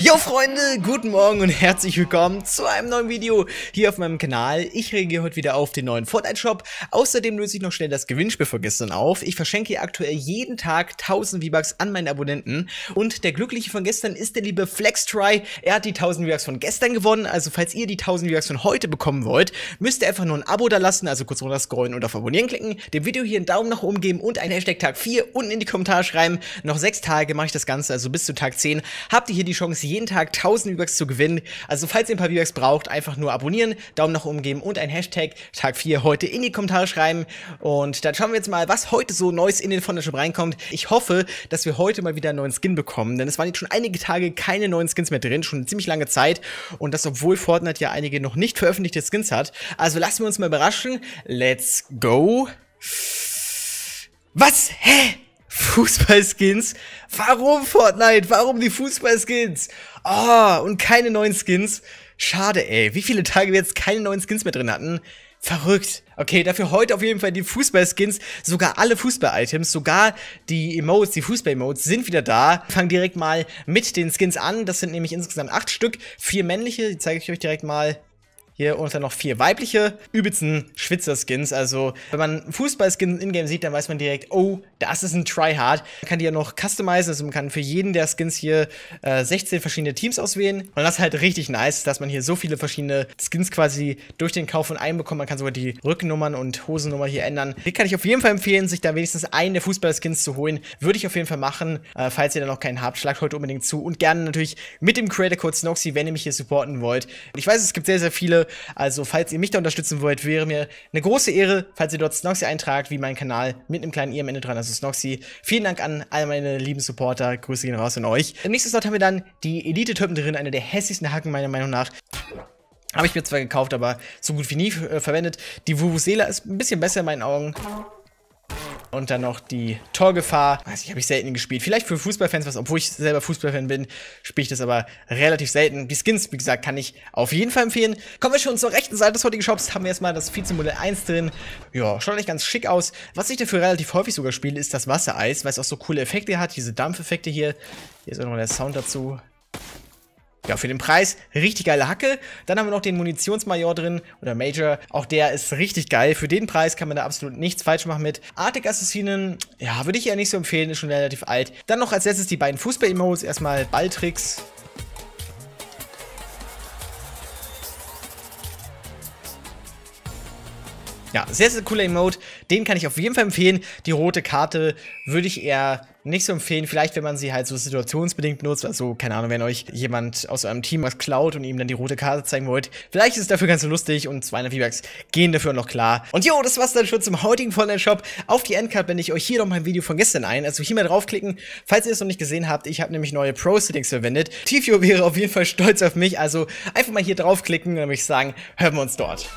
Jo Freunde, guten Morgen und herzlich willkommen zu einem neuen Video hier auf meinem Kanal. Ich reagiere heute wieder auf den neuen Fortnite Shop. Außerdem löse ich noch schnell das Gewinnspiel von gestern auf. Ich verschenke aktuell jeden Tag 1000 V-Bucks an meine Abonnenten. Und der Glückliche von gestern ist der liebe FlexTry. Er hat die 1000 V-Bucks von gestern gewonnen. Also falls ihr die 1000 V-Bucks von heute bekommen wollt, müsst ihr einfach nur ein Abo da lassen. Also kurz runter scrollen und auf Abonnieren klicken. Dem Video hier einen Daumen nach oben geben und einen Hashtag Tag 4 unten in die Kommentare schreiben. Noch 6 Tage mache ich das Ganze, also bis zu Tag 10. Habt ihr hier die Chance jeden Tag 1000 V-Bucks zu gewinnen. Also falls ihr ein paar V-Bucks braucht, einfach nur abonnieren, Daumen nach oben geben und ein Hashtag Tag 4 heute in die Kommentare schreiben. Und dann schauen wir jetzt mal, was heute so Neues in den Fondership reinkommt. Ich hoffe, dass wir heute mal wieder einen neuen Skin bekommen, denn es waren jetzt schon einige Tage keine neuen Skins mehr drin, schon eine ziemlich lange Zeit. Und das, obwohl Fortnite ja einige noch nicht veröffentlichte Skins hat. Also lassen wir uns mal überraschen. Let's go. Was? Hä? Fußballskins? Warum Fortnite? Warum die Fußballskins? Ah, oh, und keine neuen Skins. Schade, ey. Wie viele Tage wir jetzt keine neuen Skins mehr drin hatten. Verrückt. Okay, dafür heute auf jeden Fall die Fußballskins, sogar alle Fußball-Items, sogar die Emotes, die Fußball-Emotes sind wieder da. Wir Fangen direkt mal mit den Skins an. Das sind nämlich insgesamt acht Stück, vier männliche, die zeige ich euch direkt mal. Hier und dann noch vier weibliche übelsten Schwitzer-Skins. Also, wenn man Fußball-Skins in-game sieht, dann weiß man direkt, oh, das ist ein Tryhard. Man kann die ja noch customizen, also man kann für jeden der Skins hier äh, 16 verschiedene Teams auswählen. Und das ist halt richtig nice, dass man hier so viele verschiedene Skins quasi durch den Kauf von einem bekommt. Man kann sogar die Rückennummern und Hosennummer hier ändern. Die kann ich auf jeden Fall empfehlen, sich da wenigstens einen der Fußball-Skins zu holen. Würde ich auf jeden Fall machen. Äh, falls ihr da noch keinen habt, schlagt heute unbedingt zu. Und gerne natürlich mit dem Creator-Code Snoxy, wenn ihr mich hier supporten wollt. ich weiß, es gibt sehr, sehr viele also, falls ihr mich da unterstützen wollt, wäre mir eine große Ehre, falls ihr dort Snoxy eintragt, wie mein Kanal mit einem kleinen I am Ende dran, also Snoxy. Vielen Dank an all meine lieben Supporter. Grüße gehen raus an euch. Im nächsten Slot haben wir dann die Elite-Typen drin, eine der hässlichsten Hacken meiner Meinung nach. Habe ich mir zwar gekauft, aber so gut wie nie äh, verwendet. Die Vuvuzela ist ein bisschen besser in meinen Augen. Und dann noch die Torgefahr. Weiß ich, habe ich selten gespielt. Vielleicht für Fußballfans was, obwohl ich selber Fußballfan bin, spiele ich das aber relativ selten. Die Skins, wie gesagt, kann ich auf jeden Fall empfehlen. Kommen wir schon zur rechten Seite des heutigen Shops. Haben wir erstmal das Vizemodell 1 drin. Ja, schaut euch ganz schick aus. Was ich dafür relativ häufig sogar spiele, ist das Wassereis, weil es auch so coole Effekte hat. Diese Dampfeffekte hier. Hier ist auch nochmal der Sound dazu. Ja, für den Preis richtig geile Hacke. Dann haben wir noch den Munitionsmajor drin oder Major. Auch der ist richtig geil. Für den Preis kann man da absolut nichts falsch machen mit. Arctic Assassinen, ja, würde ich eher nicht so empfehlen, ist schon relativ alt. Dann noch als letztes die beiden Fußball-Emotes. Erstmal Balltricks Ja, sehr, sehr cooler Emote. Den kann ich auf jeden Fall empfehlen. Die rote Karte würde ich eher nicht so empfehlen. Vielleicht, wenn man sie halt so situationsbedingt nutzt. Also, keine Ahnung, wenn euch jemand aus eurem Team was klaut und ihm dann die rote Karte zeigen wollt. Vielleicht ist es dafür ganz lustig und 200 V-Bucks gehen dafür noch klar. Und jo, das war's dann schon zum heutigen Fortnite-Shop. Auf die Endcard binde ich euch hier noch mein Video von gestern ein. Also hier mal draufklicken, falls ihr es noch nicht gesehen habt. Ich habe nämlich neue Pro-Settings verwendet. Tifio wäre auf jeden Fall stolz auf mich. Also einfach mal hier draufklicken und dann würde ich sagen, hören wir uns dort.